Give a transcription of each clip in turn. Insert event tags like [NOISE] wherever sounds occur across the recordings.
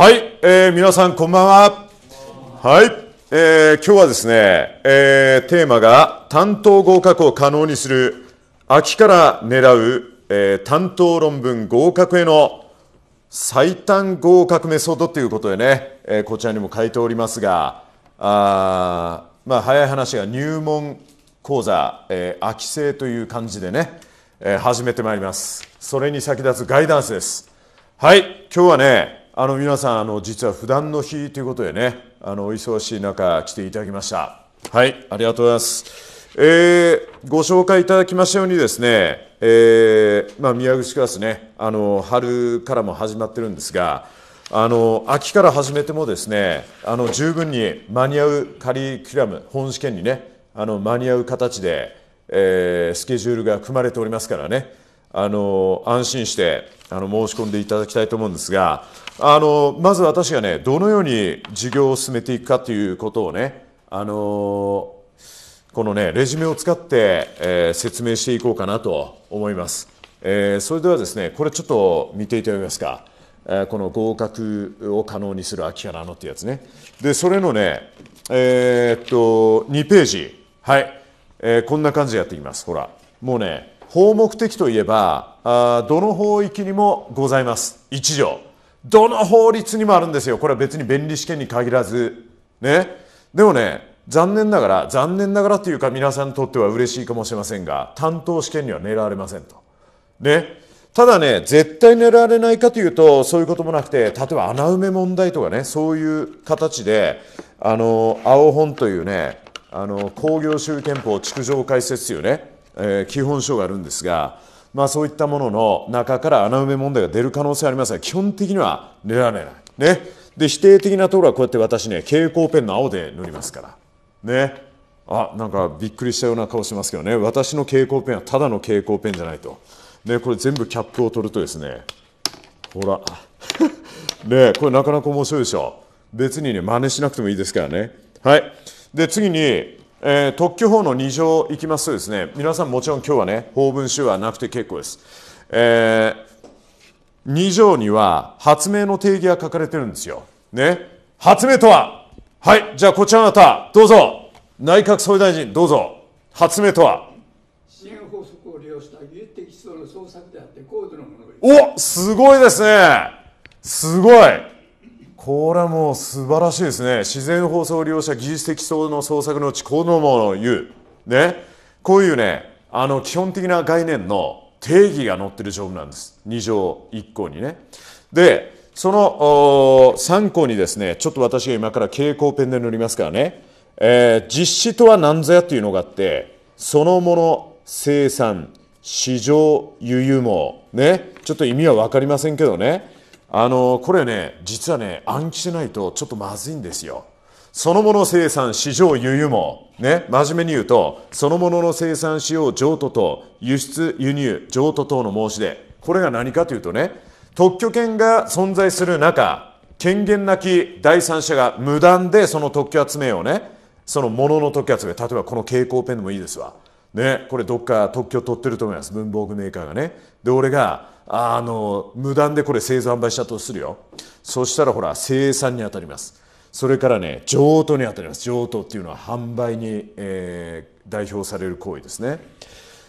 はい、えー、皆さんこんばんは。はい、えー、今日はですね、えー、テーマが担当合格を可能にする秋から狙う、えー、担当論文合格への最短合格メソッドということでね、えー、こちらにも書いておりますが、あまあ早い話が入門講座、えー、秋生という感じでね、えー、始めてまいります。それに先立つガイダンスです。はい、今日はね。あの皆さんあの実は普段の日ということでねあのお忙しい中来ていただきましたはいありがとうございます、えー、ご紹介いただきましたようにですね、えーまあ、宮口クラスねあの春からも始まってるんですがあの秋から始めてもですねあの十分に間に合うカリキュラム本試験にねあの間に合う形で、えー、スケジュールが組まれておりますからねあの安心してあの申し込んでいただきたいと思うんですがあのまず私がねどのように事業を進めていくかということをねあのこのねレジュメを使って、えー、説明していこうかなと思います、えー、それではですねこれちょっと見ていただけますか、えー、この合格を可能にする秋からのってやつねでそれのねえー、っと2ページはい、えこんな感じでやっていきますほらもうね法目的といえばあどの法域にもございます1条どの法律にもあるんですよこれは別に便利試験に限らずねでもね残念ながら残念ながらというか皆さんにとっては嬉しいかもしれませんが担当試験には狙われませんとねただね絶対狙われないかというとそういうこともなくて例えば穴埋め問題とかねそういう形であの青本というねあの工業集憲法築城解説というねえー、基本書があるんですが、まあ、そういったものの中から穴埋め問題が出る可能性ありますが基本的には出られない。ね、で否定的なところはこうやって私ね蛍光ペンの青で塗りますから。ねあなんかびっくりしたような顔しますけどね私の蛍光ペンはただの蛍光ペンじゃないと。ね、これ全部キャップを取るとですねほら [LAUGHS] ねこれなかなか面白いでしょ別にね真似しなくてもいいですからねはいで次にえー、特許法の2条いきますとですね、皆さんもちろん今日はね、法文集はなくて結構です。えー、2条には発明の定義が書かれてるんですよ。ね。発明とははい、じゃあこちらの方、どうぞ。内閣総理大臣、どうぞ。発明とは支援法則を利用した技術的思想の創作であって、高度のものおすごいですね。すごい。これはもう素晴らしいですね自然放送利用者技術的層の創作のうち子のもの言うねこういうねあの基本的な概念の定義が載ってる条文なんです2条1項にねでその3項にですねちょっと私が今から蛍光ペンで塗りますからね、えー、実施とは何ぞやっていうのがあってそのもの生産市場輸入もねちょっと意味はわかりませんけどねあのこれね実はね暗記しないとちょっとまずいんですよそのもの生産市場輸入もね真面目に言うとそのものの生産使用譲渡等輸出輸入譲渡等の申し出これが何かというとね特許権が存在する中権限なき第三者が無断でその特許集めをねそのものの特許集め例えばこの蛍光ペンでもいいですわねこれどっか特許取ってると思います文房具メーカーがねで俺があの無断でこれ製造販売したとするよそしたらほら生産に当たりますそれからね譲渡に当たります譲渡っていうのは販売に、えー、代表される行為ですね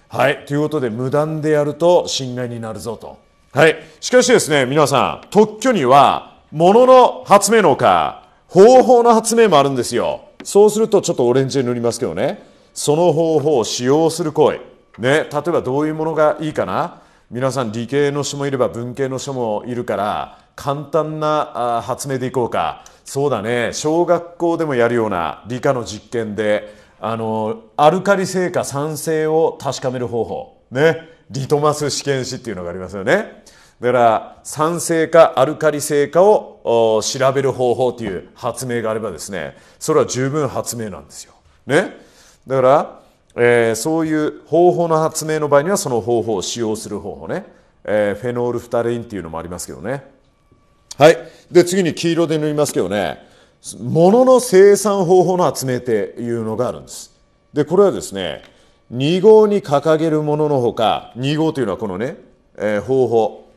はいということで無断でやると侵害になるぞとはいしかしですね皆さん特許にはものの発明のか方法の発明もあるんですよそうするとちょっとオレンジで塗りますけどねその方法を使用する行為ね例えばどういうものがいいかな皆さん理系の人もいれば文系の人もいるから簡単な発明でいこうかそうだね小学校でもやるような理科の実験であのアルカリ性か酸性を確かめる方法ねリトマス試験紙っていうのがありますよねだから酸性かアルカリ性かを調べる方法っていう発明があればですねそれは十分発明なんですよ。ね、だからえー、そういう方法の発明の場合にはその方法を使用する方法ね、えー、フェノールフタレインっていうのもありますけどねはいで次に黄色で塗りますけどね物のの生産方法の発明っていうのがあるんですでこれはですね2号に掲げるもののほか2号というのはこのね、えー、方法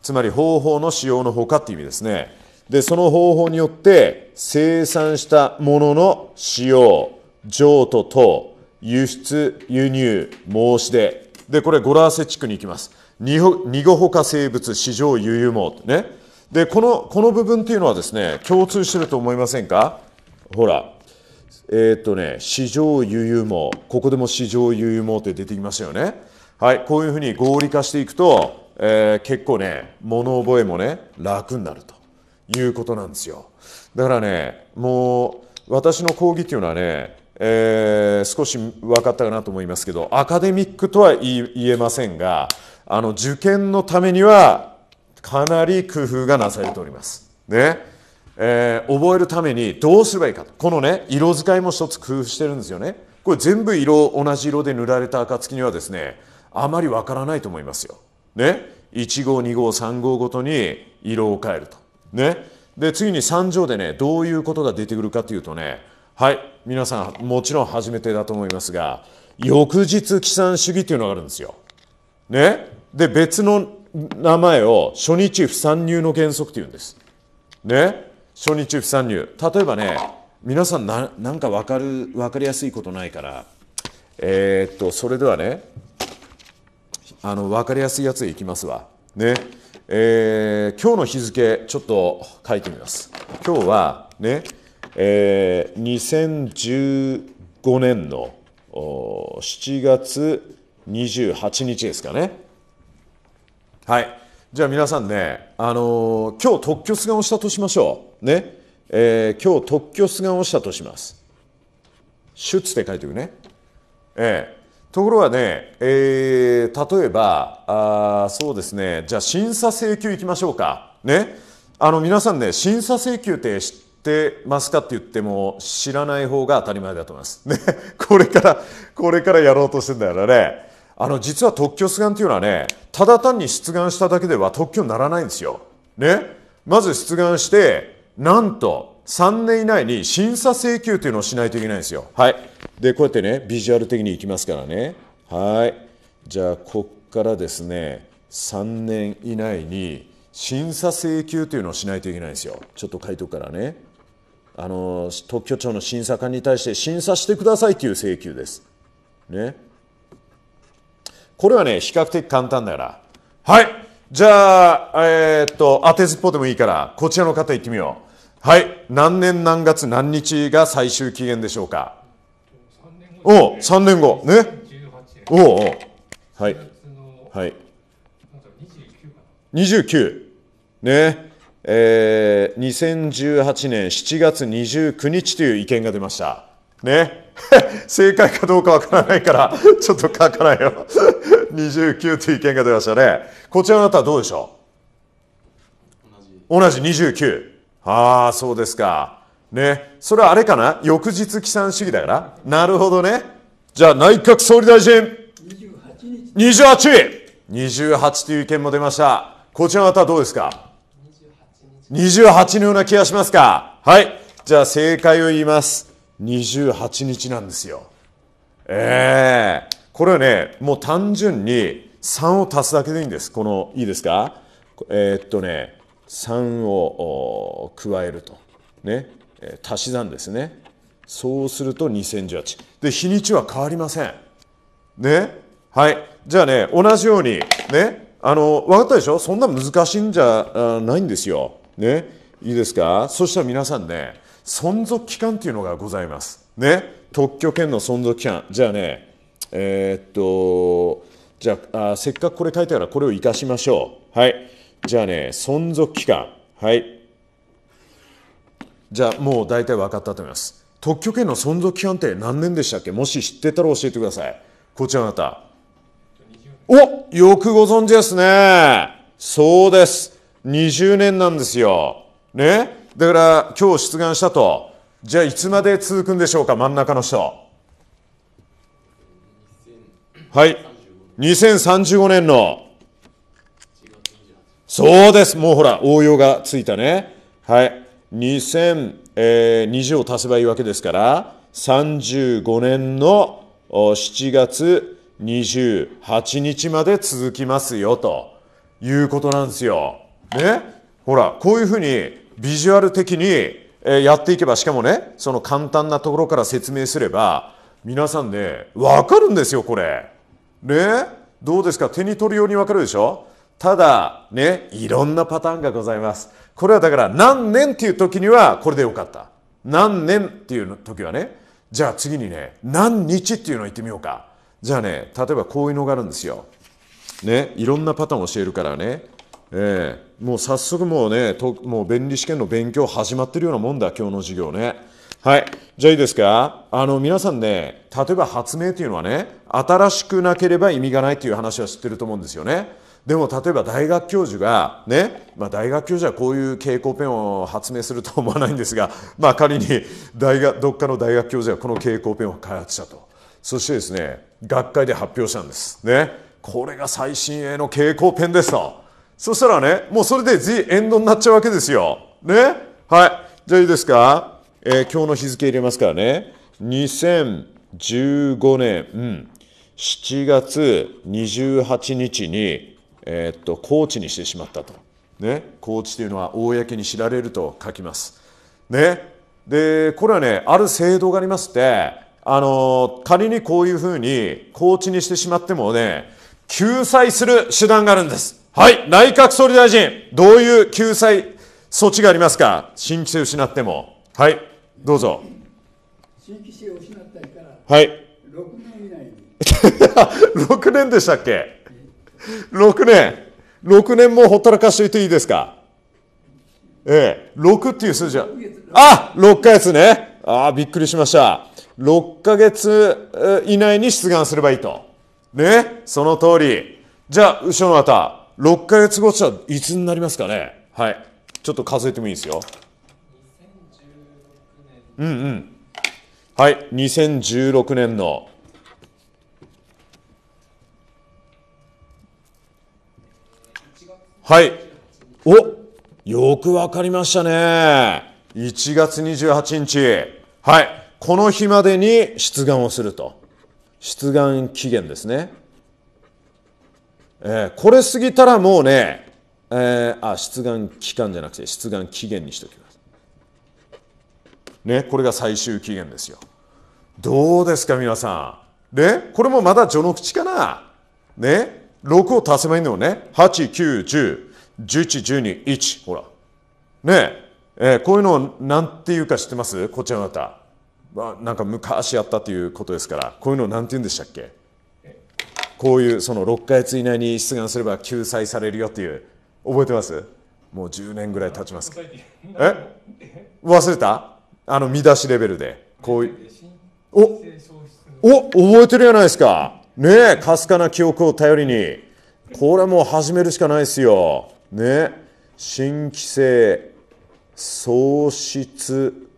つまり方法の使用のほかっていう意味ですねでその方法によって生産したものの使用譲渡等輸出、輸入、申し出。で、これゴラーセ地区に行きます。二語ほか生物、市場、輸入網。ね。で、この、この部分っていうのはですね、共通してると思いませんかほら。えー、っとね、市場、輸入網。ここでも市場、輸入網って出てきましたよね。はい。こういうふうに合理化していくと、えー、結構ね、物覚えもね、楽になるということなんですよ。だからね、もう、私の講義っていうのはね、えー、少し分かったかなと思いますけどアカデミックとは言えませんがあの受験のためにはかなり工夫がなされております。ねえー、覚えるためにどうすればいいかこのね色使いも一つ工夫してるんですよねこれ全部色同じ色で塗られた暁にはですねあまりわからないと思いますよ。ね1号2号3号ごとに色を変えると。ねで次に3条でねどういうことが出てくるかというとねはい皆さんもちろん初めてだと思いますが翌日起算主義というのがあるんですよ。ねで別の名前を初日不参入の原則というんです。ね初日不参入例えばね皆さんななんか分かる分かりやすいことないからえー、っとそれではねあの分かりやすいやつでいきますわねえー、今日の日付ちょっと書いてみます今日はねえー、2015年の7月28日ですかね。はい。じゃあ皆さんね、あのー、今日特許出願をしたとしましょう。ね。えー、今日特許出願をしたとします。出って書いてるね。ええーところはね、えー、例えばあそうですねじゃあ審査請求いきましょうかねあの皆さんね審査請求って知っってますかって言っても知らない方が当たり前だと思います。ね。[LAUGHS] これから、これからやろうとしてんだよね。あの、実は特許出願っていうのはね、ただ単に出願しただけでは特許にならないんですよ。ね。まず出願して、なんと3年以内に審査請求というのをしないといけないんですよ。はい。で、こうやってね、ビジュアル的にいきますからね。はい。じゃあ、こっからですね、3年以内に審査請求というのをしないといけないんですよ。ちょっと書いとくからね。あの特許庁の審査官に対して審査してくださいという請求です。ね、これはね比較的簡単だからはいじゃあ、えー、っと当てずっぽでもいいからこちらの方行ってみようはい何年何月何日が最終期限でしょうかおう3年後ねおおはいはい29ねえー、2018年7月29日という意見が出ました。ね。[LAUGHS] 正解かどうかわからないから、ちょっと書かないよ。29 [LAUGHS] という意見が出ましたね。こちらの方はどうでしょう同じ。同じ29。ああ、そうですか。ね。それはあれかな翌日帰算主義だから。なるほどね。じゃあ内閣総理大臣。28日。28。28という意見も出ました。こちらの方はどうですか28のような気がしますかはいじゃあ正解を言います28日なんですよええー、これはねもう単純に3を足すだけでいいんですこのいいですかえー、っとね3を加えるとね足し算ですねそうすると2018で日にちは変わりませんねはいじゃあね同じようにねあの分かったでしょそんな難しいんじゃないんですよね、いいですかそしたら皆さんね存続期間っていうのがございます。ね、特許権の存続期間じゃあねえー、っとじゃあせっかくこれ書いたからこれを生かしましょう。はい、じゃあね存続期間はいじゃあもう大体分かったと思います。特許権の存続期間って何年でしたっけもし知ってたら教えてください。こちらの方。およくご存知ですね。そうです。20年なんですよ。ねだから今日出願したと。じゃあいつまで続くんでしょうか、真ん中の人。はい。2035年の。そうです。もうほら、応用がついたね。はい。2020、えー、を足せばいいわけですから、35年の7月28日まで続きますよということなんですよ。ね、ほら、こういうふうにビジュアル的にやっていけば、しかもね、その簡単なところから説明すれば、皆さんね、わかるんですよ、これ。ね、どうですか手に取るようにわかるでしょただ、ね、いろんなパターンがございます。これはだから、何年っていう時には、これでよかった。何年っていう時はね、じゃあ次にね、何日っていうのを言ってみようか。じゃあね、例えばこういうのがあるんですよ。ね、いろんなパターンを教えるからね、えー、もう早速もうねと、もう弁理試験の勉強始まってるようなもんだ、今日の授業ね。はい。じゃあいいですかあの、皆さんね、例えば発明っていうのはね、新しくなければ意味がないっていう話は知ってると思うんですよね。でも例えば大学教授がね、まあ、大学教授はこういう蛍光ペンを発明すると思わないんですが、まあ、仮に大学どっかの大学教授がこの蛍光ペンを開発したとそしてですね学会で発表したんですねこれが最新鋭の蛍光ペンですとそしたらね、もうそれで The end になっちゃうわけですよ。ねはい。じゃあいいですか、えー、今日の日付入れますからね。2015年、うん、7月28日に、えー、っと、コーチにしてしまったと。ね。コーチというのは公に知られると書きます。ね。で、これはね、ある制度がありまして、あの、仮にこういうふうにコーチにしてしまってもね、救済する手段があるんです。はい、内閣総理大臣、どういう救済措置がありますか、新規性失っても。はい、どうぞ。新規性を失った日から、はい、6年以内に。6 [LAUGHS] 年でしたっけ ?6 年。6年もほったらかしておいていいですかええ、6っていう数字は、あ6ヶ月ね。ああ、びっくりしました。6ヶ月以内に出願すればいいと。ね、その通り。じゃあ、後ろの方。6ヶ月後じゃいつになりますかねはいちょっと数えてもいいですようんうんはい2016年のはいおよくわかりましたね1月28日はいこの日までに出願をすると出願期限ですねえー、これ過ぎたらもうね、えー、あ出願期間じゃなくて出願期限にしておきます。ね、これが最終期限ですよ。どうですか皆さん。ね、これもまだ序の口かな。ね、6を足せばいいのね。8、9、10、11、12、1。ほら。ねえ、ー、こういうのをなんていうか知ってますこちらの方。まあ、なんか昔やったということですから、こういうのをなんて言うんでしたっけこういうその6ヶ月以内に出願すれば救済されるよっていう覚えてますもう10年ぐらい経ちますえ忘れたあの見出しレベルでこういうおお覚えてるやないですかねえかすかな記憶を頼りにこれはもう始めるしかないですよね新規制喪失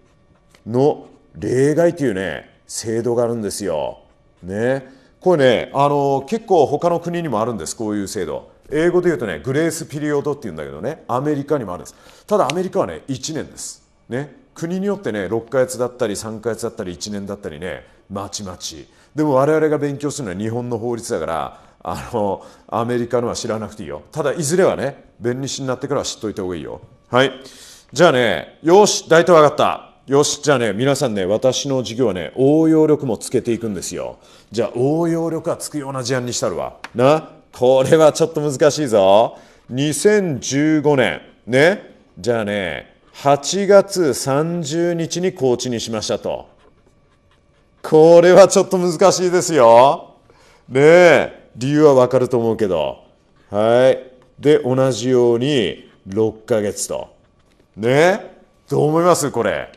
の例外というね制度があるんですよねこれね、あの結構他の国にもあるんです、こういう制度。英語で言うとね、グレースピリオドっていうんだけどね、アメリカにもあるんです。ただアメリカはね、1年です。ね、国によってね、6ヶ月だったり、3ヶ月だったり、1年だったりね、まちまち。でも我々が勉強するのは日本の法律だから、あの、アメリカのは知らなくていいよ。ただ、いずれはね、弁理士になってからは知っといた方がいいよ。はい。じゃあね、よし、大体分かった。よし、じゃあね、皆さんね、私の授業はね、応用力もつけていくんですよ。じゃあ、応用力がつくような事案にしたるわ。な、これはちょっと難しいぞ。2015年、ね、じゃあね、8月30日に高知にしましたと。これはちょっと難しいですよ。ねえ、理由はわかると思うけど。はい。で、同じように6ヶ月と。ねどう思いますこれ。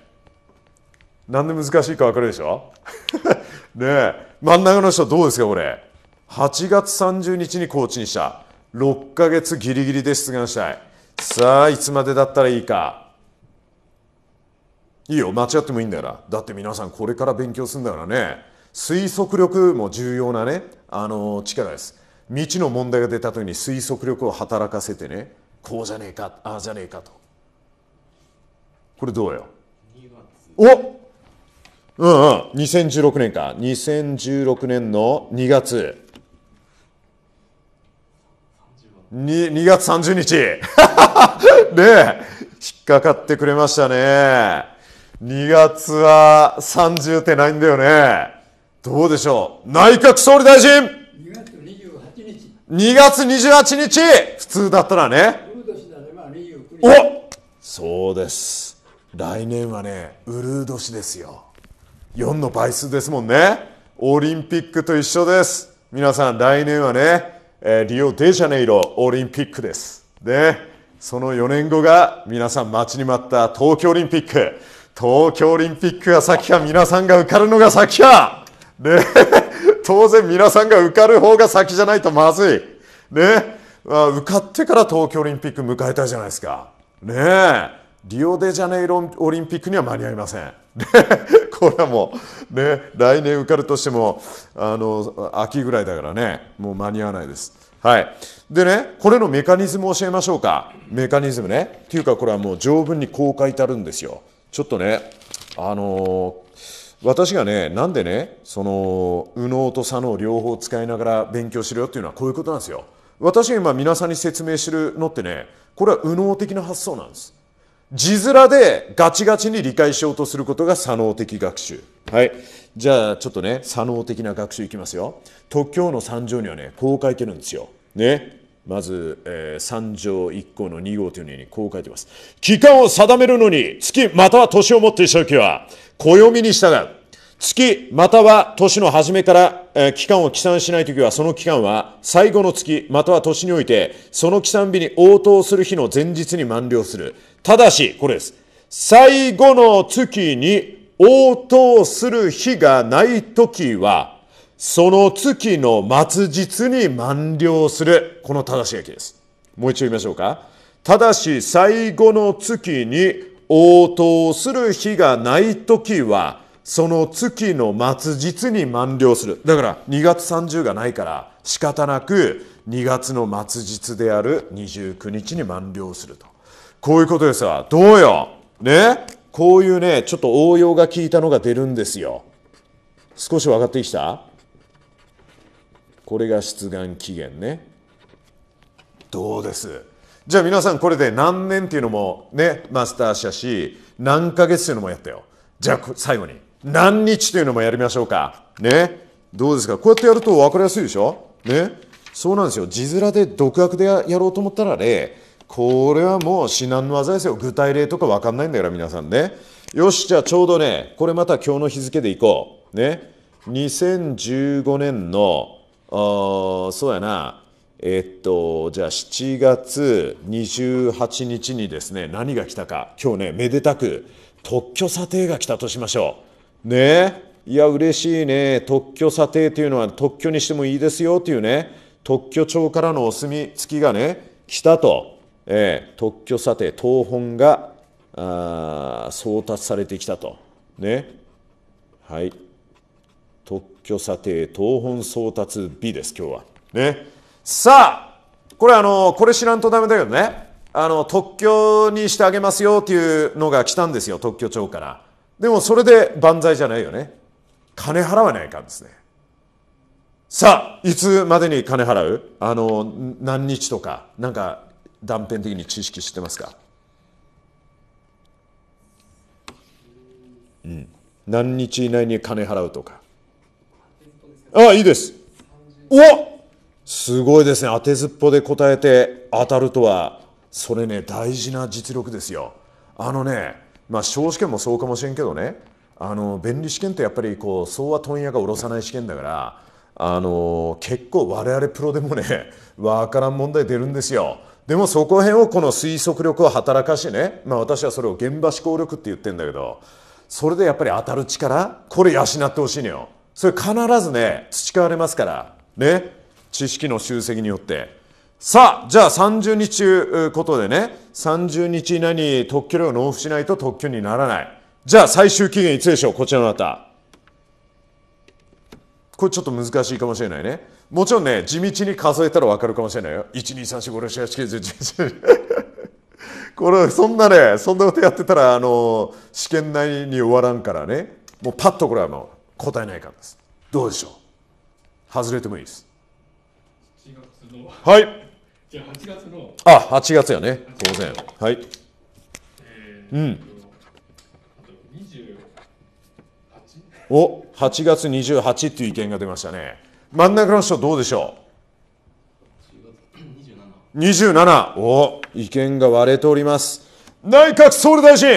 なんで難しいか分かるでしょ [LAUGHS] ねえ真ん中の人どうですかこれ8月30日にコーチにした6ヶ月ギリギリで出願したいさあいつまでだったらいいかいいよ間違ってもいいんだからだって皆さんこれから勉強するんだからね推測力も重要なねあの力です未知の問題が出た時に推測力を働かせてねこうじゃねえかああじゃねえかとこれどうよおうんうん。2016年か。2016年の2月。2, 2月30日。[LAUGHS] ね引っかかってくれましたね。2月は30ってないんだよね。どうでしょう。内閣総理大臣 !2 月28日。2月28日普通だったらね。おそうです。来年はね、ウルー年ですよ。4の倍数ですもんね。オリンピックと一緒です。皆さん、来年はね、えー、リオデジャネイロオリンピックです。で、その4年後が皆さん待ちに待った東京オリンピック。東京オリンピックが先か、皆さんが受かるのが先か。ね、[LAUGHS] 当然皆さんが受かる方が先じゃないとまずい。ね、受かってから東京オリンピック迎えたじゃないですか。ねリオデジャネイロオリンピックには間に合いません。[LAUGHS] これはもう、ね、来年受かるとしてもあの秋ぐらいだからねもう間に合わないです。はい、でねこれのメカニズムを教えましょうかメカニズムねっていうかこれはもう条文にこう書いてあるんですよちょっとねあのー、私がねなんでねその右脳と左脳両方使いながら勉強しろよっていうのはこういうことなんですよ私が今皆さんに説明してるのってねこれは右脳的な発想なんです字面でガチガチに理解しようとすることが左脳的学習。はい。じゃあちょっとね、左脳的な学習いきますよ。特許の3条にはね、こう書いてるんですよ。ね。まず、えー、3条1項の2号というのにこう書いてます。期間を定めるのに、月または年をもってした時は、暦に従う。月または年の初めから、え期間を起算しないときは、その期間は最後の月または年において、その起算日に応答する日の前日に満了する。ただし、これです。最後の月に応答する日がないときは、その月の末日に満了する。この正し書きです。もう一度言いましょうか。ただし、最後の月に応答する日がないときは、その月の末日に満了する。だから2月30がないから仕方なく2月の末日である29日に満了すると。こういうことですわ。どうよねこういうね、ちょっと応用が効いたのが出るんですよ。少し分かってきたこれが出願期限ね。どうですじゃあ皆さんこれで何年っていうのもね、マスターしたし、何ヶ月っていうのもやったよ。じゃあ最後に。何日というのもやりましょうか。ね。どうですかこうやってやると分かりやすいでしょね。そうなんですよ。字面で独学でやろうと思ったら例。これはもう至難の技ですよ。具体例とか分かんないんだから皆さんね。よし、じゃあちょうどね、これまた今日の日付でいこう。ね。2015年の、あそうやな。えっと、じゃあ7月28日にですね、何が来たか。今日ね、めでたく特許査定が来たとしましょう。ねいや嬉しいね特許査定というのは特許にしてもいいですよというね特許庁からのお墨付きがね来たと、えー、特許査定当本があ送達されてきたとねはい特許査定当本送達日です今日はねさあこれあのこれ知らんとダメだけどねあの特許にしてあげますよっていうのが来たんですよ特許庁から。でもそれで万歳じゃないよね。金払わないかんですね。さあ、いつまでに金払うあの、何日とか、なんか断片的に知識知ってますかうん。何日以内に金払うとか。ああ、いいです。おすごいですね。当てずっぽで答えて当たるとは、それね、大事な実力ですよ。あのね、まあ司試験もそうかもしれんけどねあの弁理試験ってやっぱりこう総は問屋が下ろさない試験だからあの結構我々プロでもね [LAUGHS] わからん問題出るんですよ。でもそこへんをこの推測力を働かしてね、まあ、私はそれを現場思考力って言ってんだけどそれでやっぱり当たる力これ養ってほしいのよ。それ必ずね培われますからね知識の集積によって。さあ、じゃあ30日うことでね、30日以内に特許料を納付しないと特許にならない。じゃあ最終期限いつでしょうこちらの方。これちょっと難しいかもしれないね。もちろんね、地道に数えたらわかるかもしれないよ。1、2、3、4、5、6、7、8、9、10、11。[LAUGHS] これ、そんなね、そんなことやってたら、あの、試験内に終わらんからね。もうパッとこれはもう答えないからです。どうでしょう外れてもいいです。はい。じゃあ8月のあ8月やね当然はいえー、うんお8月28っていう意見が出ましたね真ん中の人どうでしょう27お意見が割れております内閣総理大臣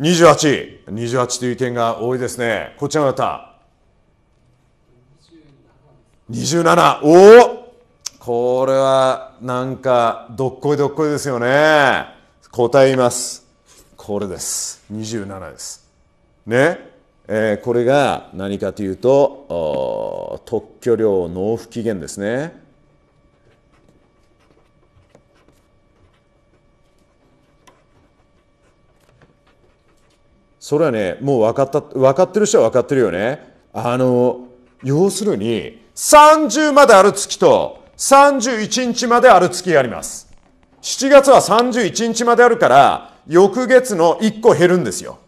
28。十八という意見が多いですね。こちらの方。27。おおこれはなんかどっこいどっこいですよね。答えます。これです。27です。ね。えー、これが何かというと特許料納付期限ですね。それはねもう分かった分かってる人は分かってるよねあの要するに30まである月と31日まである月があります7月は31日まであるから翌月の1個減るんですよ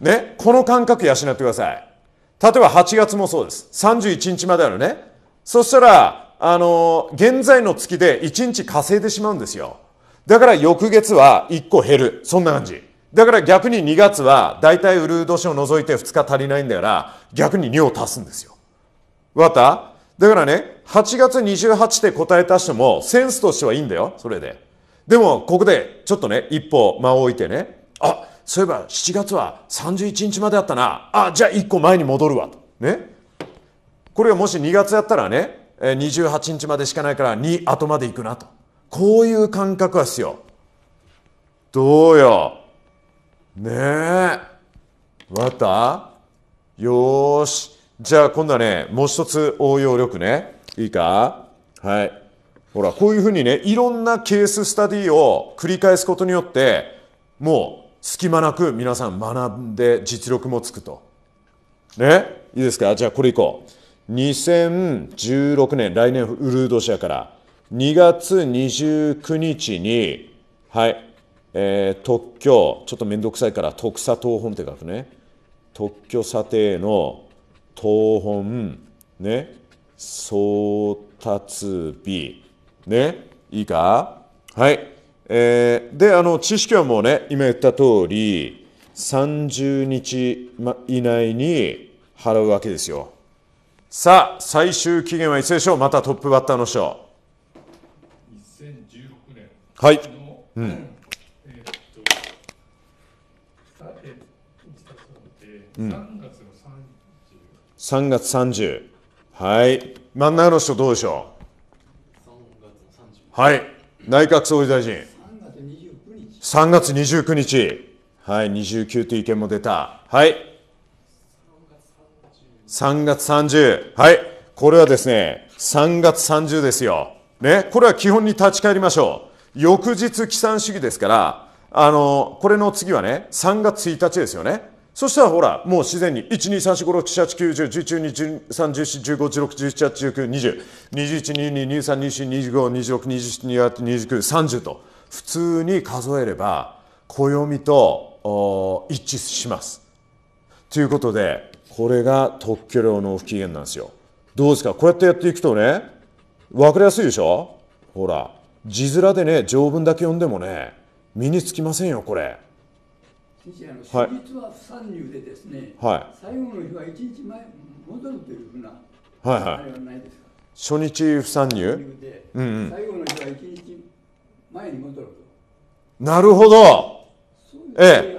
ねこの感覚養ってください例えば8月もそうです31日まであるねそしたらあの現在の月で1日稼いでしまうんですよだから翌月は1個減るそんな感じだから逆に2月は大体ウルー年を除いて2日足りないんだから逆に2を足すんですよ。わかっただからね8月28って答えた人もセンスとしてはいいんだよそれで。でもここでちょっとね一歩間を置いてねあそういえば7月は31日まであったなあじゃあ1個前に戻るわとねこれがもし2月やったらね28日までしかないから2後まで行くなとこういう感覚は必要どうよねえ分かったよしじゃあ今度はねもう一つ応用力ねいいかはいほらこういうふうにねいろんなケーススタディを繰り返すことによってもう隙間なく皆さん学んで実力もつくとねいいですかじゃあこれいこう2016年来年ウルードシアから2月29日にはいえー、特許、ちょっと面倒くさいから、特査党本って書くね。特許査定の党本、ね、送達日、ね、いいかはい。えー、で、あの、知識はもうね、今言った通り、30日以内に払うわけですよ。さあ、最終期限はいつでしょうまたトップバッターの人。2016年。はい。うん。うん、3月30はい真ん中の人どうでしょう月はい内閣総理大臣3月29日はい29という意見も出たはい3月30はいこれはですね3月30ですよねこれは基本に立ち返りましょう翌日起算主義ですからあのこれの次はね3月1日ですよねそしたらほら、もう自然に、1、2、3、4、5、6、7、8、9、10、11、12、13、14、15、16、17、18、19、20、21、22、23、24、25、26、27、28、29、30と、普通に数えれば、暦と一致します。ということで、これが特許料の不期限なんですよ。どうですかこうやってやっていくとね、わかりやすいでしょほら、字面でね、条文だけ読んでもね、身につきませんよ、これ。先生、あの手術は不参入でですね、はい、最後の日は1日前戻るというふうな、はいはい、あれはないですか初日不参入うん、うん、最後の日は1日前に戻るなるほどええ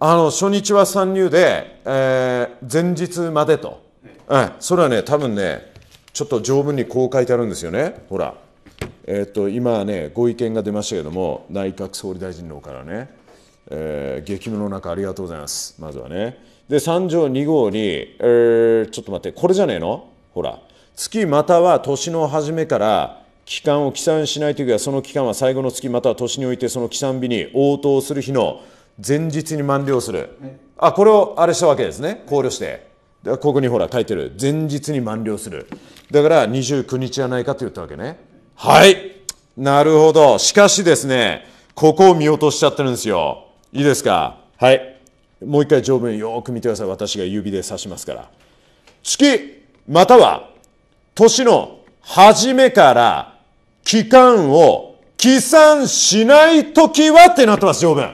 あの初日は参入で、えー、前日までと、ええ、それはね多分ねちょっと条文にこう書いてあるんですよねほら、えー、っと今ねご意見が出ましたけども内閣総理大臣の方からねえー、激務の中ありがとうございますまずはねで3条2号に、えー、ちょっと待ってこれじゃねえのほら月または年の初めから期間を起算しないときはその期間は最後の月または年においてその起算日に応答する日の前日に満了する、あこれをあれしたわけですね考慮してここにほら書いてる前日に満了するだから29日じゃないかと言ったわけねはいなるほどしかしですねここを見落としちゃってるんですよいいですかはいもう一回条文よく見てください私が指で指しますから月または年の初めから期間を起算しないときはってなってます条文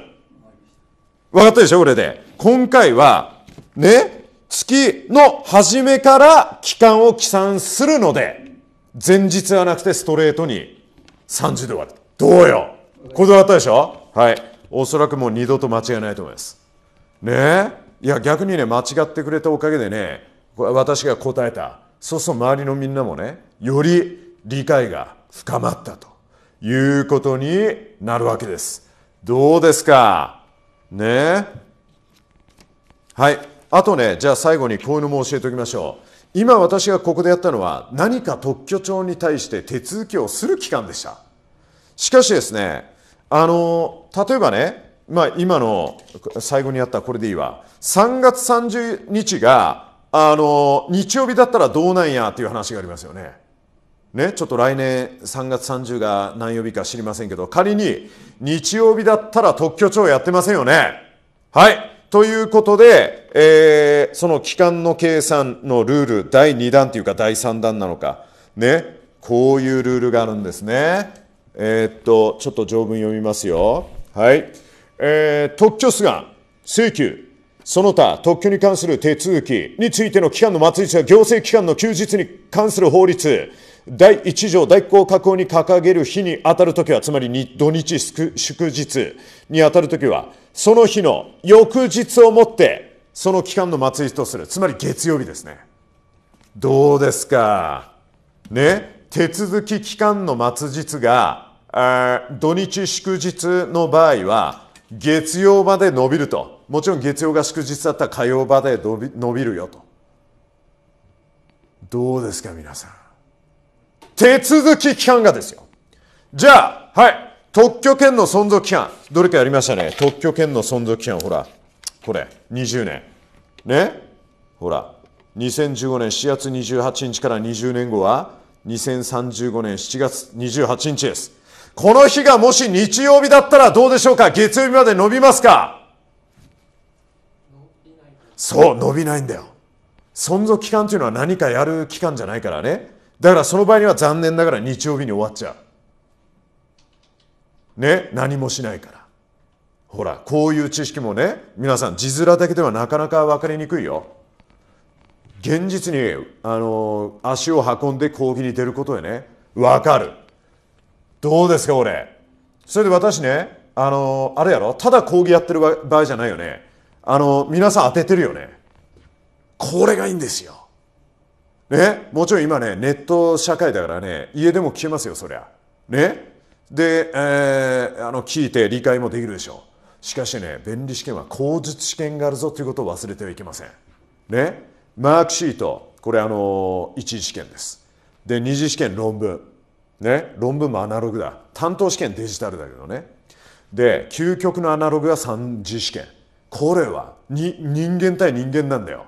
分かったでしょこれで今回はね月の初めから期間を起算するので前日はなくてストレートに30で割るどうよこれで終わったでしょはいおそらくもう二度と間違いないと思います。ねいや逆にね間違ってくれたおかげでね私が答えたそうすると周りのみんなもねより理解が深まったということになるわけです。どうですかねはいあとねじゃあ最後にこういうのも教えておきましょう。今私がここでやったのは何か特許庁に対して手続きをする機関でした。しかしですねあの例えばね、まあ、今の最後にあったこれでいいわ3月30日があの日曜日だったらどうなんやっていう話がありますよね。ね、ちょっと来年3月30が何曜日か知りませんけど仮に日曜日だったら特許庁やってませんよね。はいということで、えー、その期間の計算のルール第2弾というか第3弾なのかねこういうルールがあるんですね。えー、っと、ちょっと条文読みますよ。はい。えー、特許出が請求、その他特許に関する手続きについての期間の末日は行政機関の休日に関する法律、第1条代行加工に掲げる日に当たるときは、つまり土日祝日に当たるときは、その日の翌日をもって、その期間の末日とする。つまり月曜日ですね。どうですか。ね。手続き期間の末日が土日祝日の場合は月曜まで伸びるともちろん月曜が祝日だったら火曜まで伸び伸びるよとどうですか皆さん手続き期間がですよじゃあはい特許権の存続期間どれかやりましたね特許権の存続期間ほらこれ20年ねほら2015年4月28日から20年後は2035年7月28日ですこの日がもし日曜日だったらどうでしょうか月曜日まで伸びますかそう伸びないんだよ存続期間というのは何かやる期間じゃないからねだからその場合には残念ながら日曜日に終わっちゃうね何もしないからほらこういう知識もね皆さん字面だけではなかなか分かりにくいよ現実にあの足を運んで講義に出ることでね分かるどうですか俺それで私ねあのあれやろただ講義やってる場合じゃないよねあの皆さん当ててるよねこれがいいんですよねもちろん今ねネット社会だからね家でも聞けますよそりゃねで、えー、あの聞いて理解もできるでしょうしかしね便利試験は口述試験があるぞということを忘れてはいけませんねマークシートこれあの1次試験ですで2次試験論文ね、論文もアナログだ担当試験デジタルだけどねで究極のアナログは3次試験これはに人間対人間なんだよ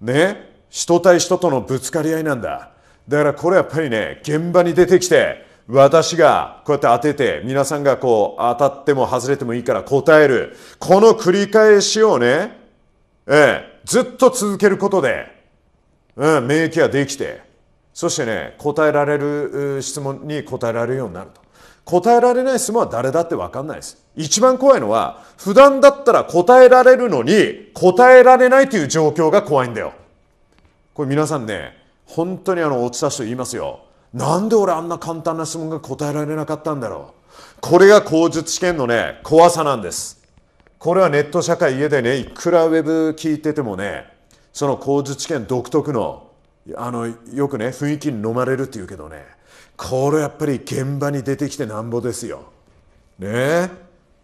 ね人対人とのぶつかり合いなんだだからこれやっぱりね現場に出てきて私がこうやって当てて皆さんがこう当たっても外れてもいいから答えるこの繰り返しをね、ええ、ずっと続けることで、うん、免疫ができてそしてね、答えられる質問に答えられるようになると。答えられない質問は誰だってわかんないです。一番怖いのは、普段だったら答えられるのに、答えられないという状況が怖いんだよ。これ皆さんね、本当にあの、落ちた人言いますよ。なんで俺あんな簡単な質問が答えられなかったんだろう。これが口述試験のね、怖さなんです。これはネット社会家でね、いくらウェブ聞いててもね、その口述試験独特のあのよくね雰囲気に飲まれるっていうけどねこれやっぱり現場に出てきてなんぼですよ。ね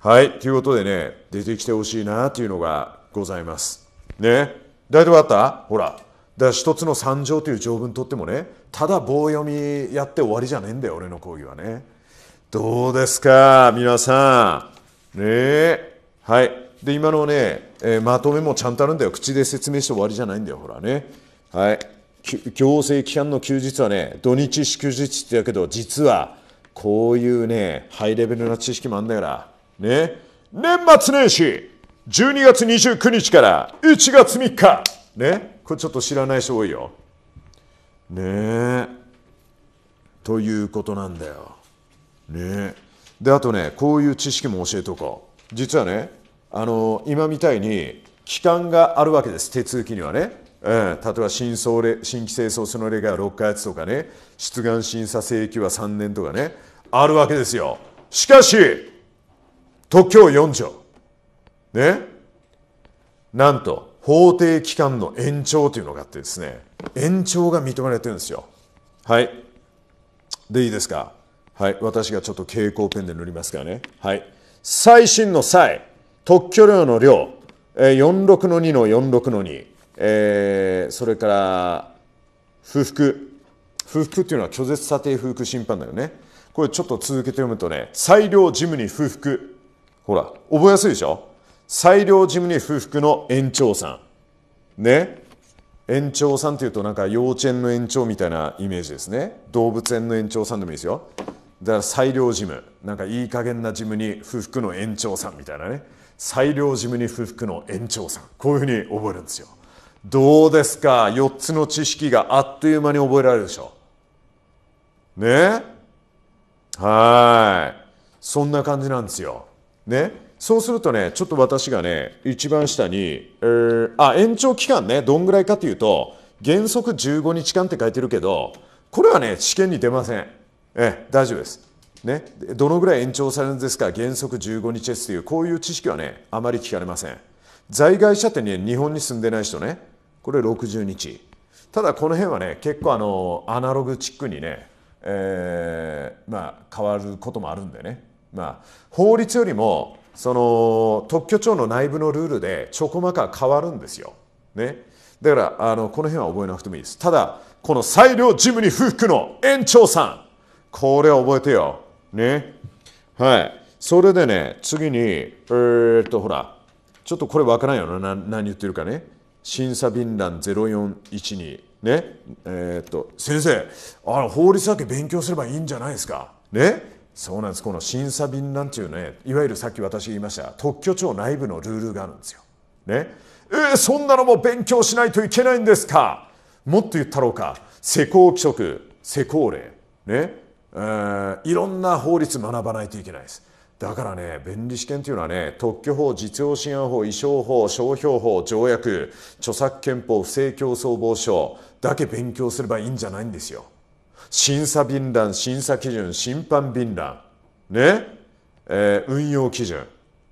はいということでね出てきてほしいなっていうのがございます。ね大丈夫だったほらだ一つの三条という条文とってもねただ棒読みやって終わりじゃねえんだよ俺の講義はねどうですか皆さんねはいで今のね、えー、まとめもちゃんとあるんだよ口で説明して終わりじゃないんだよほらねはい行政規範の休日はね、土日祝日って言うけど、実はこういうね、ハイレベルな知識もあんだから、ね、年末年始、12月29日から1月3日、ね、これちょっと知らない人多いよ。ねえ。ということなんだよ。ねで、あとね、こういう知識も教えておこう。実はね、あの、今みたいに、期間があるわけです、手続きにはね。えん、例えば新総例新規清掃の例が6か月とかね出願審査請求は3年とかねあるわけですよしかし特許4条ねなんと法定期間の延長というのがあってですね延長が認められてるんですよはいでいいですかはい私がちょっと蛍光ペンで塗りますからねはい最新の際特許料の量46の2の46の2えー、それから不服不服っていうのは拒絶査定不服審判だよねこれちょっと続けて読むとね裁量事務に不服ほら覚えやすいでしょ裁量事務に不服の園長さんね園長さんというとなんか幼稚園の園長みたいなイメージですね動物園の園長さんでもいいですよだから裁量事務なんかいい加減な事務に不服の園長さんみたいなね裁量事務に不服の園長さんこういうふうに覚えるんですよどうですか4つの知識があっという間に覚えられるでしょねはいそんな感じなんですよねそうするとねちょっと私がね一番下に、えー、あ延長期間ねどんぐらいかというと原則15日間って書いてるけどこれはね試験に出ませんええ大丈夫ですね、どのぐらい延長されるんですか原則15日ですというこういう知識はねあまり聞かれません在外者ってね日本に住んでない人ねこれ60日ただこの辺はね結構あのアナログチックにね、えー、まあ変わることもあるんでねまあ法律よりもその特許庁の内部のルールでちょこまか変わるんですよ。ね、だからあのこの辺は覚えなくてもいいですただこの裁量事務に不服の園長さんこれは覚えてよ。ね。はい。それでね次にえー、っとほらちょっとこれわからんよな何言ってるかね。審査便欄041にねえー、っと先生あの法律だけ勉強すればいいんじゃないですかねそうなんですこの審査便なんていうねいわゆるさっき私言いました特許庁内部のルールがあるんですよ。ねえー、そんなのも勉強しないといけないんですかもっと言ったろうか施工規則施工令ね、えー、いろんな法律学ばないといけないです。だからね弁理士権というのはね特許法実用支援法衣装法商標法条約著作権法不正競争防止法だけ勉強すればいいんじゃないんですよ審査便覧審査基準審判便覧ね、えー、運用基準、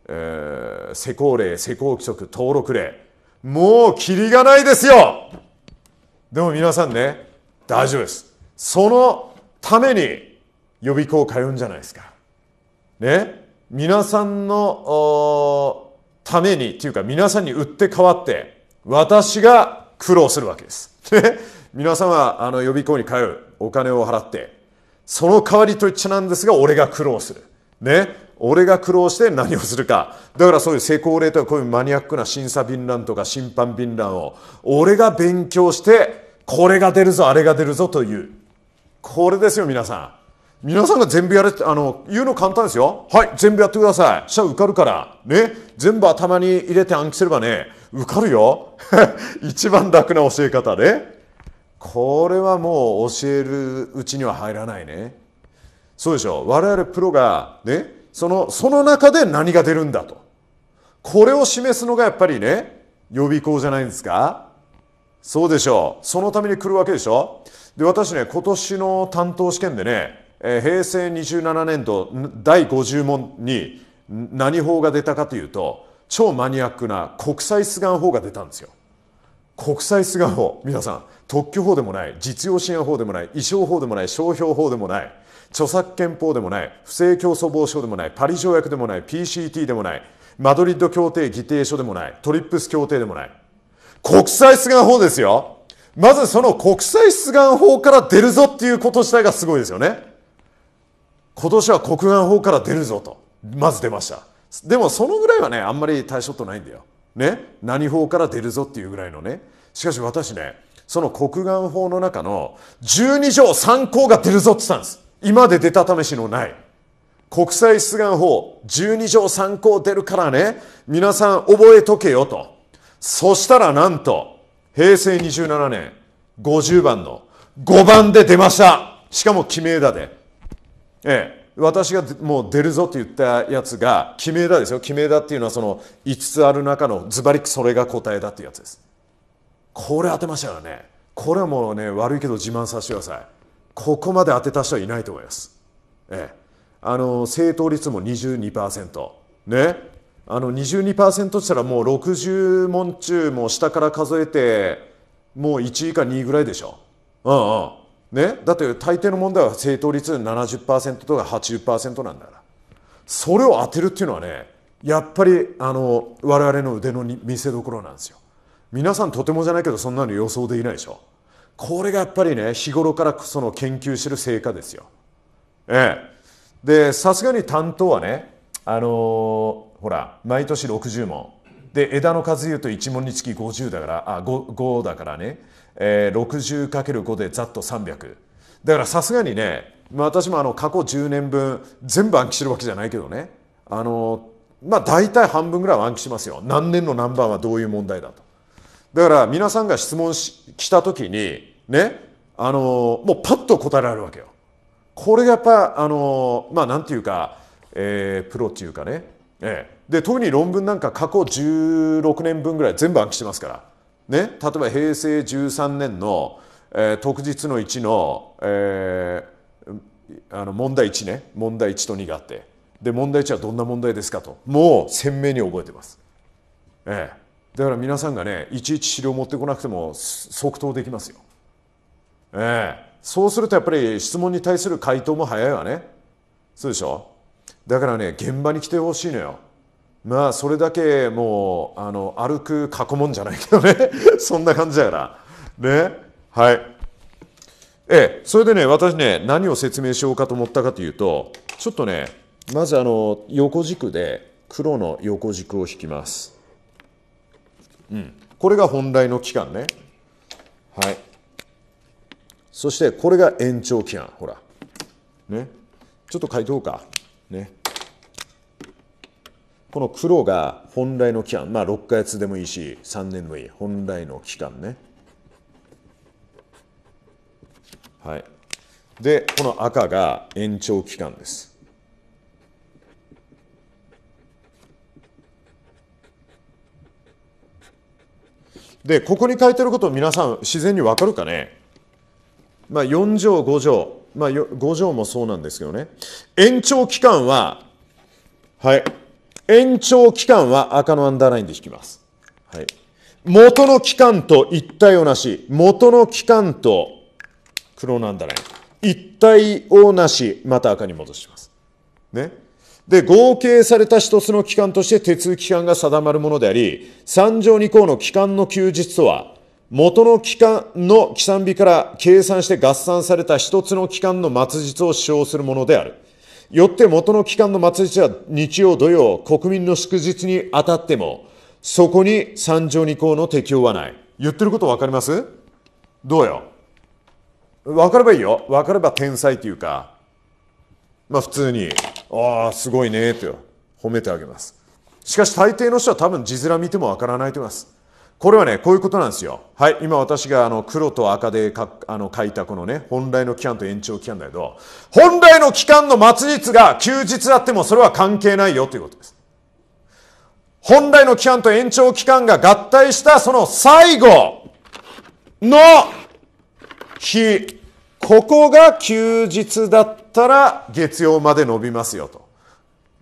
えー、施行令施行規則登録例もうキリがないですよでも皆さんね大丈夫ですそのために予備校通うんじゃないですかね皆さんのためにというか皆さんに売って変わって私が苦労するわけです。[LAUGHS] 皆さんはあの予備校に通うお金を払ってその代わりと言っちゃなんですが俺が苦労する。ね。俺が苦労して何をするか。だからそういう成功例とかこういうマニアックな審査便乱とか審判便乱を俺が勉強してこれが出るぞあれが出るぞという。これですよ皆さん。皆さんが全部やれって、あの、言うの簡単ですよ。はい、全部やってください。しゃ受かるから。ね。全部頭に入れて暗記すればね、受かるよ。[LAUGHS] 一番楽な教え方ね。これはもう教えるうちには入らないね。そうでしょ。我々プロが、ね、その、その中で何が出るんだと。これを示すのがやっぱりね、予備校じゃないんですかそうでしょう。そのために来るわけでしょ。で、私ね、今年の担当試験でね、え平成27年度第50問に何法が出たかというと超マニアックな国際出願法が出たんですよ。国際出願法皆さん特許法でもない実用支援法でもない衣装法でもない商標法でもない著作権法でもない不正競争防止法でもないパリ条約でもない PCT でもないマドリッド協定議定書でもないトリップス協定でもない国際出願法ですよまずその国際出願法から出るぞっていうこと自体がすごいですよね今年は国安法から出るぞとまず出ましたでもそのぐらいはねあんまり対象っとないんだよ、ね、何法から出るぞっていうぐらいのねしかし私ねその国安法の中の12条3項が出るぞって言ったんです今で出た試しのない国際出願法12条3項出るからね皆さん覚えとけよとそしたらなんと平成27年50番の5番で出ましたしかも決め枝でええ、私がもう出るぞと言ったやつが決めだですよ決めだっていうのはその5つある中のズバリそれが答えだっていうやつですこれ当てましたよねこれはもうね悪いけど自慢させてくださいここまで当てた人はいないと思います、ええ、あの正答率も22%ねあの22%したらもう60問中もう下から数えてもう1位か2位ぐらいでしょうんうんね、だって大抵の問題は正答率70%とか80%なんだからそれを当てるっていうのはねやっぱりあの我々の腕の見せどころなんですよ皆さんとてもじゃないけどそんなの予想できないでしょこれがやっぱりね日頃からその研究してる成果ですよええでさすがに担当はねあのー、ほら毎年60問で枝の数言うと1問につき50だからあ 5, 5だからねえ 60×5 でざっと300だからさすがにね私もあの過去10年分全部暗記してるわけじゃないけどねあのまあ大体半分ぐらいは暗記しますよ何年の何番はどういう問題だとだから皆さんが質問しした時にねあのもうパッと答えられるわけよこれがやっぱあのまあなんていうか、えー、プロっていうかね、ええ、で特に論文なんか過去16年分ぐらい全部暗記してますからね、例えば平成13年の、えー、特日の1の、えー、あの問題1ね問題1と2があってで問題1はどんな問題ですかともう鮮明に覚えてます、ええー、だから皆さんがねいちいち資料持ってこなくても即答できますよ、ええー、そうするとやっぱり質問に対する回答も早いわねそうでしょだからね現場に来てほしいのよまあそれだけもうあの歩く過去問じゃないけどね [LAUGHS] そんな感じだからねはいええそれでね私ね何を説明しようかと思ったかというとちょっとねまずあの横軸で黒の横軸を引きますうんこれが本来の期間ねはいそしてこれが延長期間ほらねちょっと書いとこうかねこの黒が本来の期間、まあ6ヶ月でもいいし、3年でもいい、本来の期間ね。はい。で、この赤が延長期間です。で、ここに書いてること皆さん自然にわかるかねまあ4条5条、まあ5条もそうなんですけどね。延長期間は、はい。延長期間は赤のアンダーラインで引きます。はい。元の期間と一体をなし、元の期間と黒のアンダーライン。一体をなし、また赤に戻します。ね。で、合計された一つの期間として手続期間が定まるものであり、3条2項の期間の休日とは、元の期間の起算日から計算して合算された一つの期間の末日を使用するものである。よって元の期間の末日は日曜、土曜、国民の祝日に当たっても、そこに三条二項の適用はない。言ってること分かりますどうよ分かればいいよ。分かれば天才っていうか、まあ普通に、ああ、すごいね、と褒めてあげます。しかし大抵の人は多分字面見ても分からないと思います。これはね、こういうことなんですよ。はい、今私があの黒と赤でかあの書いたこのね、本来の期間と延長期間だけど、本来の期間の末日が休日あってもそれは関係ないよということです。本来の期間と延長期間が合体したその最後の日、ここが休日だったら月曜まで伸びますよと。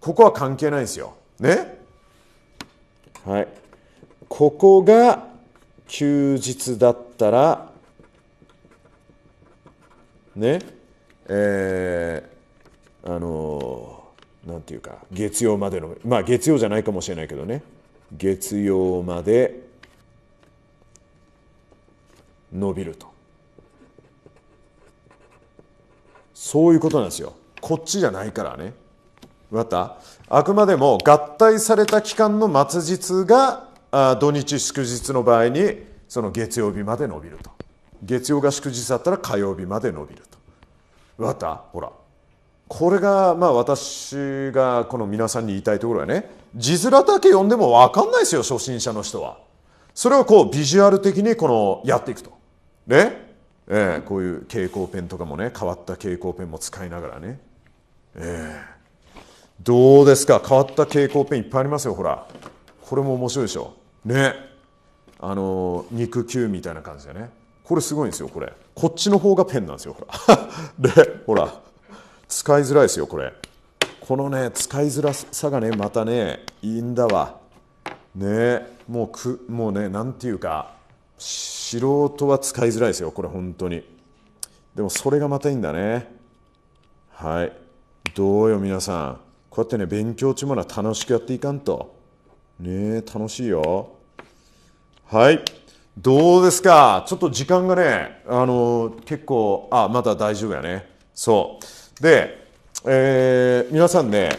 ここは関係ないんですよ。ねはい。ここが休日だったらねえー、あのなんていうか月曜までのまあ月曜じゃないかもしれないけどね月曜まで伸びるとそういうことなんですよこっちじゃないからねまたあくまでも合体された期間の末日があ土日祝日の場合にその月曜日まで伸びると月曜が祝日だったら火曜日まで伸びると分かったほらこれがまあ私がこの皆さんに言いたいところはね字面だけ読んでも分かんないですよ初心者の人はそれをこうビジュアル的にこのやっていくとねえー、こういう蛍光ペンとかもね変わった蛍光ペンも使いながらね、えー、どうですか変わった蛍光ペンいっぱいありますよほらこれも面白いでしょねあの肉球みたいな感じでねこれすごいんですよこれこっちの方がペンなんですよほら [LAUGHS] でほら使いづらいですよこれこのね使いづらさがねまたねいいんだわねもうくもうねなんていうか素人は使いづらいですよこれ本当にでもそれがまたいいんだねはいどうよ皆さんこうやってね勉強中もの楽しくやっていかんと。ね楽しいよ。はい。どうですかちょっと時間がね、あの結構、あ、まだ大丈夫やね。そう。で、えー、皆さんね、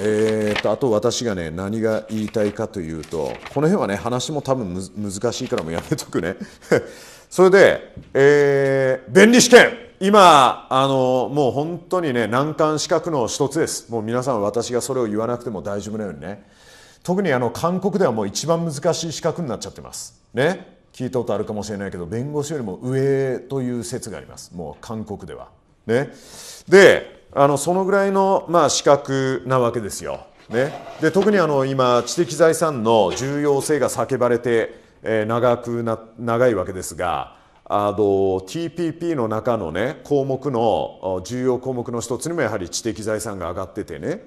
えー、とあと私がね何が言いたいかというとこの辺はね話も多分難しいからもうやめとくね [LAUGHS] それで、えー、便利試験今あのもう本当にね難関資格の一つですもう皆さん私がそれを言わなくても大丈夫なようにね特にあの韓国ではもう一番難しい資格になっちゃってますね聞いたことあるかもしれないけど弁護士よりも上という説がありますもう韓国ではねであのそのぐらいの、まあ、資格なわけですよ、ね、で特にあの今知的財産の重要性が叫ばれて、えー、長くな長いわけですがあの TPP の中のね項目の重要項目の一つにもやはり知的財産が上がっててね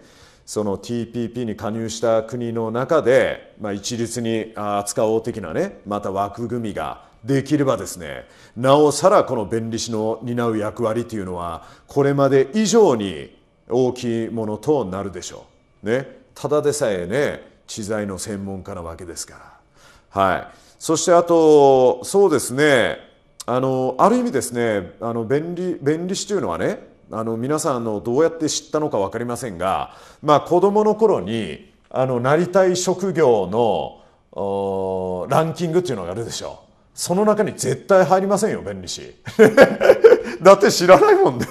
その TPP に加入した国の中で、まあ、一律に扱おう的なねまた枠組みができればですねなおさらこの弁理士の担う役割というのはこれまで以上に大きいものとなるでしょう。ね、ただでさえね知財の専門家なわけですから。はい、そしてあとそうですねあのある意味ですねあの弁理弁理士というのはねあの皆さんのどうやって知ったのか分かりませんが、まあ、子どもの頃にあのなりたい職業のランキングっていうのがあるでしょうその中に絶対入りませんよ弁理士 [LAUGHS] だって知らないもんね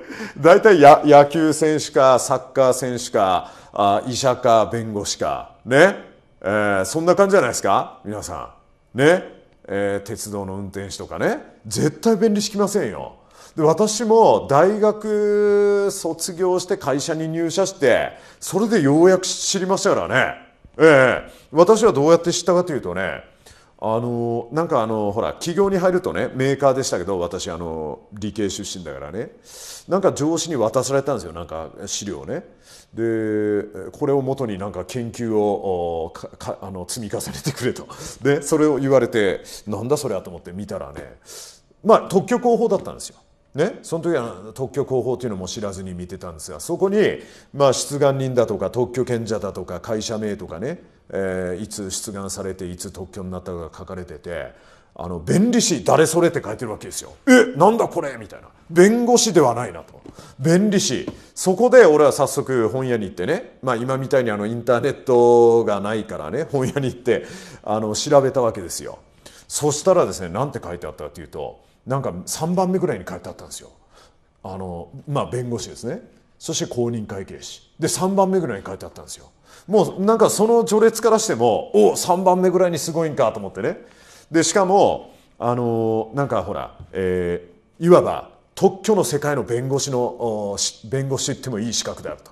[LAUGHS] 大体や野球選手かサッカー選手かあ医者か弁護士かね、えー、そんな感じじゃないですか皆さんね、えー、鉄道の運転手とかね絶対弁理士来ませんよで私も大学卒業して会社に入社してそれでようやく知りましたからねええ私はどうやって知ったかというとねあのなんかあのほら企業に入るとねメーカーでしたけど私あの理系出身だからねなんか上司に渡されたんですよなんか資料ねでこれをもとになんか研究をあの積み重ねてくれとでそれを言われてなんだそれはと思って見たらねまあ特許候補だったんですよね、その時は特許広報というのも知らずに見てたんですがそこに、まあ、出願人だとか特許権者だとか会社名とかね、えー、いつ出願されていつ特許になったかが書かれててあの弁理士誰それって書いてるわけですよ。えなんだこれみたいな弁護士ではないなと弁理士そこで俺は早速本屋に行ってね、まあ、今みたいにあのインターネットがないからね本屋に行ってあの調べたわけですよ。そしたらですね何て書いてあったかというとなんか3番目ぐらいに書いてあったんですよあのまあ弁護士ですねそして公認会計士で3番目ぐらいに書いてあったんですよもうなんかその序列からしてもお3番目ぐらいにすごいんかと思ってねでしかもあのなんかほら、えー、いわば特許の世界の弁護士の弁護士と言ってもいい資格であると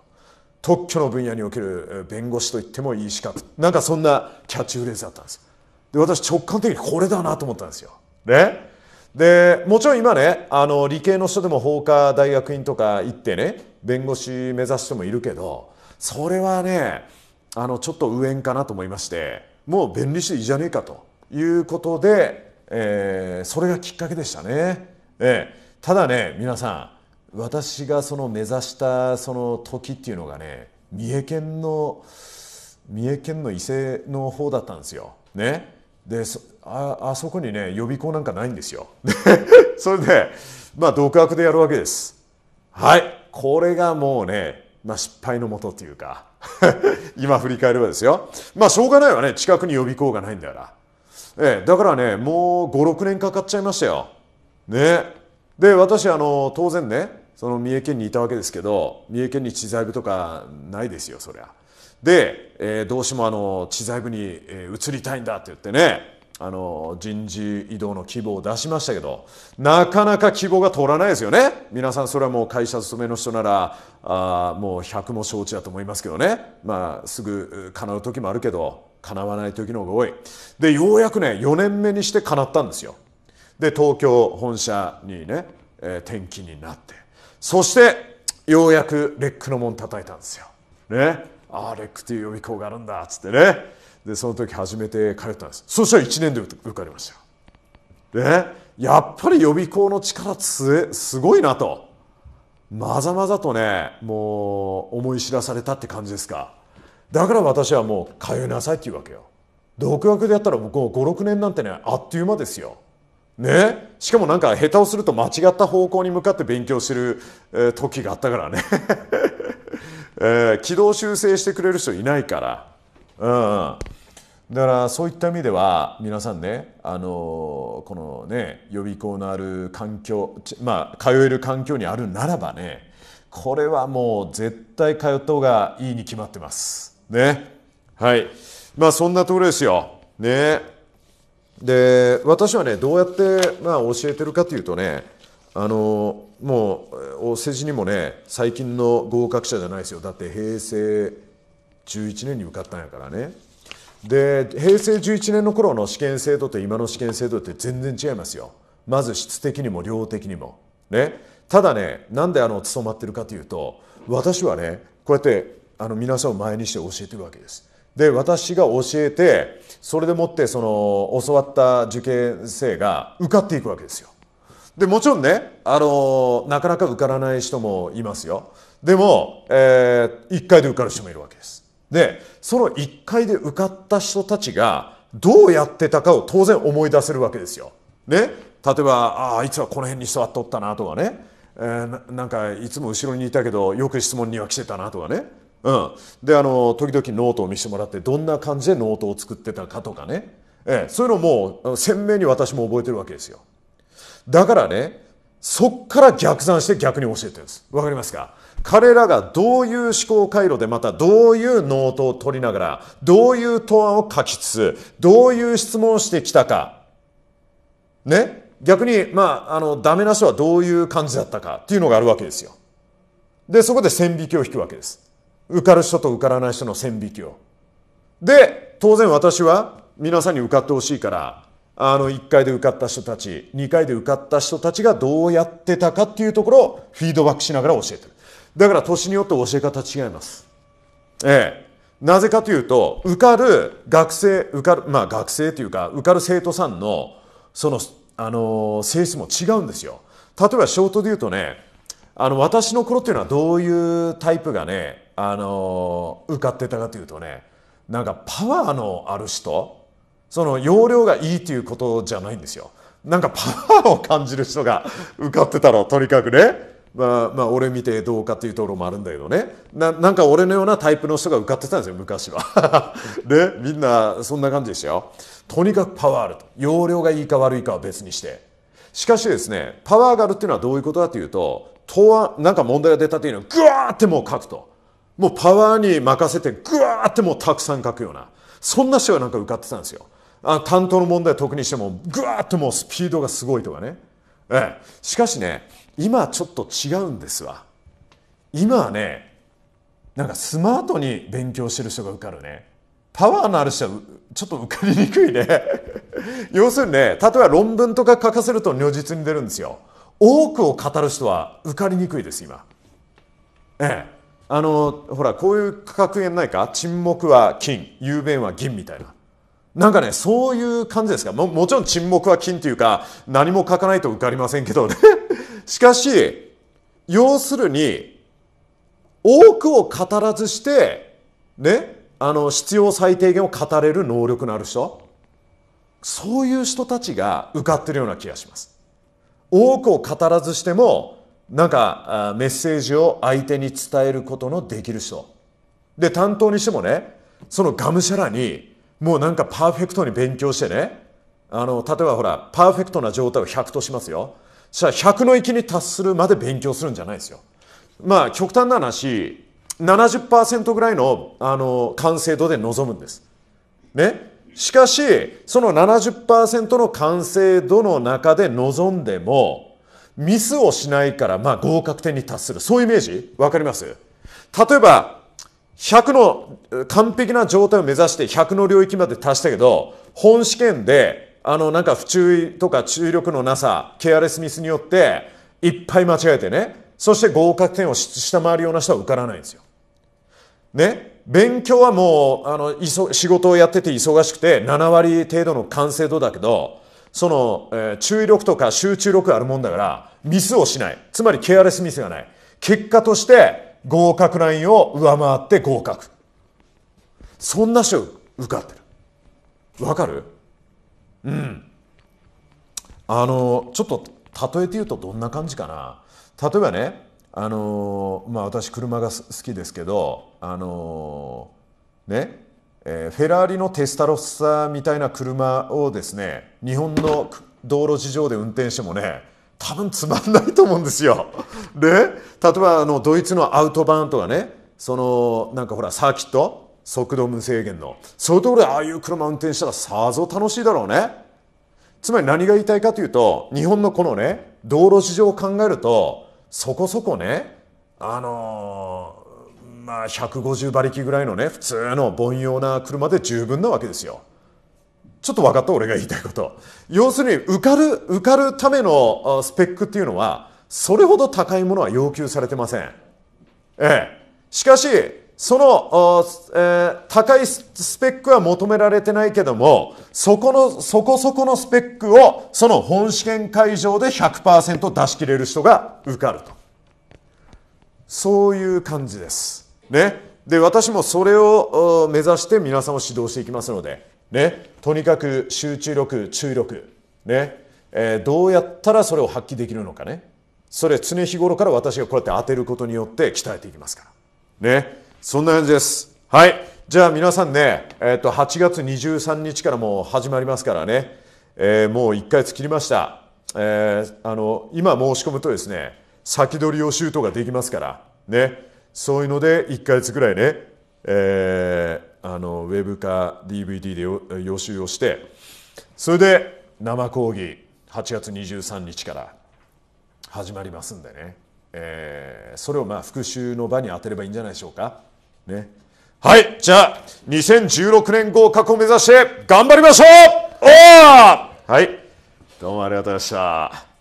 特許の分野における弁護士と言ってもいい資格なんかそんなキャッチフレーズだったんですで私直感的にこれだなと思ったんですよねでもちろん今ねあの理系の人でも法科大学院とか行ってね弁護士目指してもいるけどそれはねあのちょっと上縁かなと思いましてもう便利していいじゃねえかということで、えー、それがきっかけでしたね。えー、ただね皆さん私がその目指したその時っていうのがね三重県の三重県の伊勢の方だったんですよ。ね、でああそこにね予備校なんかないんですよ [LAUGHS] それでまあ独学でやるわけですはいこれがもうね、まあ、失敗のもとというか [LAUGHS] 今振り返ればですよまあしょうがないわね近くに予備校がないんだから、ええ、だからねもう56年かかっちゃいましたよねで私あの当然ねその三重県にいたわけですけど三重県に知財部とかないですよそりゃで、えー、どうしてもあの知財部に、え移りたいんだって言ってねあの人事異動の規模を出しましたけどなかなか希望が通らないですよね皆さんそれはもう会社勤めの人ならあもう100も承知だと思いますけどね、まあ、すぐ叶う時もあるけど叶わない時の方が多いでようやくね4年目にして叶ったんですよで東京本社にね、えー、転勤になってそしてようやくレックの門叩いたんですよねああレックという予備校があるんだっつってねでその時初めて通ったんですそしたら1年で受かりましたでやっぱり予備校の力つすごいなとまざまざとねもう思い知らされたって感じですかだから私はもう通いなさいっていうわけよ独学でやったら僕56年なんてねあっという間ですよねしかもなんか下手をすると間違った方向に向かって勉強してる、え時があったからね、[LAUGHS] えー、軌道修正してくれる人いないからうん、だからそういった意味では皆さんねあのこのね予備校のある環境まあ通える環境にあるならばねこれはもう絶対通った方がいいに決まってます。ね。はい。まあそんなところですよ。ね。で私はねどうやってまあ教えてるかというとねあのもうお世辞にもね最近の合格者じゃないですよだって平成11年に受かったんやからねで平成11年の頃の試験制度と今の試験制度って全然違いますよまず質的にも量的にもねただねなんであの務まってるかというと私はねこうやってあの皆さんを前にして教えてるわけですで私が教えてそれでもってその教わった受験生が受かっていくわけですよでもちろんねあのなかなか受からない人もいますよでも、えー、1回で受かる人もいるわけで、その1回で受かった人たちがどうやってたかを当然思い出せるわけですよ。ね、例えば、ああ、いつはこの辺に座っとったなとかね、えー、なんかいつも後ろにいたけどよく質問には来てたなとかね。うん、であの時々ノートを見せてもらってどんな感じでノートを作ってたかとかね、えそういうのも鮮明に私も覚えてるわけですよだからねそっから逆算して逆に教えてるんですわかりますか彼らがどういう思考回路でまたどういうノートを取りながらどういう答案を書きつつどういう質問をしてきたかね逆にまああのダメな人はどういう感じだったかっていうのがあるわけですよでそこで線引きを引くわけです受かる人と受からない人の線引きをで当然私は皆さんに受かってほしいからあの1回で受かった人たち2回で受かった人たちがどうやってたかっていうところをフィードバックしながら教えてるだから年によって教え方違います。ええ。なぜかというと、受かる学生、受かる、まあ学生というか、受かる生徒さんの、その、あの性質も違うんですよ。例えば、ショートで言うとね、あの、私の頃っていうのはどういうタイプがね、あの受かってたかというとね、なんかパワーのある人、その容量がいいということじゃないんですよ。なんかパワーを感じる人が受かってたの、とにかくね。まあ、まあ、俺見てどうかっていうところもあるんだけどねななんか俺のようなタイプの人が受かってたんですよ昔は [LAUGHS] でみんなそんな感じでしたよとにかくパワーあると容量がいいか悪いかは別にしてしかしですねパワーがあるっていうのはどういうことかというととなんか問題が出たというのをグワーってもう書くともうパワーに任せてグワーってもうたくさん書くようなそんな人がなんか受かってたんですよあ担当の問題を特にしてもグワーってもうスピードがすごいとかねええしかしね今ちょっと違うんですわ今はねなんかスマートに勉強してる人が受かるねパワーのある人はちょっと受かりにくいね [LAUGHS] 要するにね例えば論文とか書かせると如実に出るんですよ多くを語る人は受かりにくいです今ええあのほらこういう格言ないか沈黙は金雄弁は銀みたいななんかね、そういう感じですか。も、もちろん沈黙は金というか、何も書かないと受かりませんけどね。[LAUGHS] しかし、要するに、多くを語らずして、ね、あの、必要最低限を語れる能力のある人、そういう人たちが受かってるような気がします。多くを語らずしても、なんか、メッセージを相手に伝えることのできる人。で、担当にしてもね、そのがむしゃらに、もうなんかパーフェクトに勉強してねあの例えばほらパーフェクトな状態を100としますよじゃあ100の域に達するまで勉強するんじゃないですよまあ極端な話70%ぐらいのあの完成度で臨むんですねしかしその70%の完成度の中で臨んでもミスをしないからまあ合格点に達するそういうイメージわかります例えば100の完璧な状態を目指して100の領域まで達したけど、本試験で、あの、なんか不注意とか注力のなさ、ケアレスミスによって、いっぱい間違えてね、そして合格点を下回るような人は受からないんですよ。ね、勉強はもう、あの、いそ仕事をやってて忙しくて、7割程度の完成度だけど、その、えー、注意力とか集中力あるもんだから、ミスをしない。つまりケアレスミスがない。結果として、合格ラインを上回って合格そんな種受かってるわかるうんあのちょっと例えて言うとどんな感じかな例えばねあのまあ私車が好きですけどあのねえー、フェラーリのテスタロッサみたいな車をですね日本の道路事情で運転してもね多分つまんないと思うんですよ。[LAUGHS] で例えばあのドイツのアウトバーンとかねそのなんかほらサーキット速度無制限のそういうところでああいう車運転したらさぞ楽しいだろうね。つまり何が言いたいかというと日本のこのね道路事情を考えるとそこそこねあのまあ150馬力ぐらいのね普通の凡庸な車で十分なわけですよ。ちょっと分かった俺が言いたいこと要するに受かる受かるためのスペックっていうのはそれほど高いものは要求されてませんええしかしその、えー、高いスペックは求められてないけども、そこの、そこそこのスペックを、その本試験会場で100%出し切れる人が受かると。そういう感じです。ね。で、私もそれを目指して皆さんを指導していきますので、ね。とにかく集中力注意力ね、えー、どうやったらそれを発揮できるのかねそれ常日頃から私がこうやって当てることによって鍛えていきますからねそんな感じですはいじゃあ皆さんね、えー、と8月23日からもう始まりますからね、えー、もう1ヶ月切りました、えー、あの今申し込むとですね先取り予習とかできますからねそういうので1ヶ月ぐらいね、えー、あのウェブか DVD で予習をしてそれで生講義8月23日から始まりますんでね、えー、それをまあ復習の場に当てればいいんじゃないでしょうか。ね、はいじゃあ2016年合格を目指して頑張りましょうおはいどうもありがとうございました。